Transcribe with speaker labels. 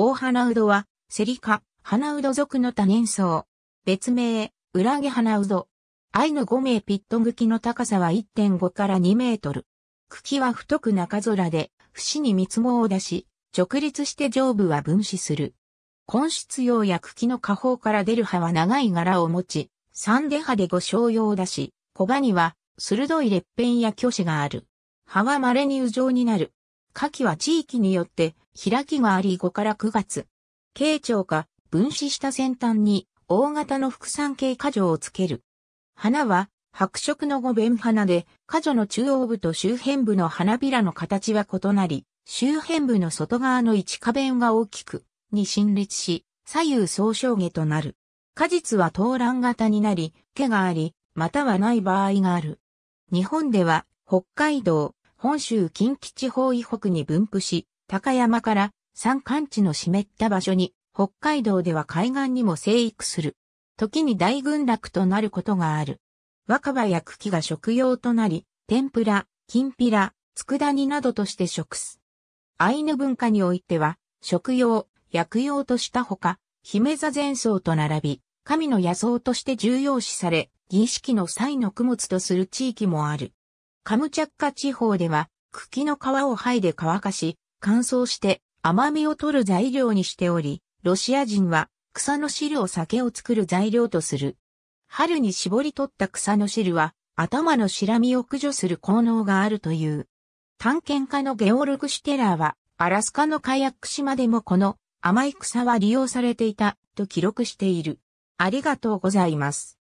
Speaker 1: 大花うどは、セリ科、花うど属の多年草。別名、裏毛花うど。アイヌ5名ピット茎の高さは1.5から2メートル。茎は太く中空で、節に蜜毛を出し、直立して上部は分子する。根室葉や茎の下方から出る葉は長い柄を持ち、三出葉で五小葉を出し、小葉には鋭い裂片や巨歯がある。葉は稀に羽状になる。花器は地域によって開きがあり5から9月。慶長か、分子した先端に、大型の副産系果樹をつける。花は、白色の五弁花で、果樹の中央部と周辺部の花びらの形は異なり、周辺部の外側の一花弁が大きく、に陳列し、左右総称下となる。果実は東卵型になり、毛があり、またはない場合がある。日本では、北海道、本州近畿地方以北に分布し、高山から山間地の湿った場所に、北海道では海岸にも生育する。時に大群落となることがある。若葉や茎が食用となり、天ぷら、きんぴら、佃煮などとして食す。アイヌ文化においては、食用、薬用としたほか、姫座前奏と並び、神の野草として重要視され、儀式の際の供物とする地域もある。カムチャッカ地方では、茎の皮を剥いで乾かし、乾燥して甘みを取る材料にしており、ロシア人は草の汁を酒を作る材料とする。春に絞り取った草の汁は頭の白身を駆除する効能があるという。探検家のゲオルグ・シュテラーは、アラスカのカヤック島でもこの甘い草は利用されていたと記録している。ありがとうございます。